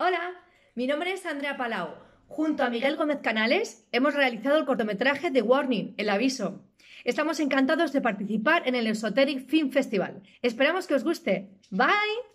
Hola, mi nombre es Andrea Palau. Junto a Miguel Gómez Canales hemos realizado el cortometraje de Warning, el aviso. Estamos encantados de participar en el Esoteric Film Festival. Esperamos que os guste. Bye.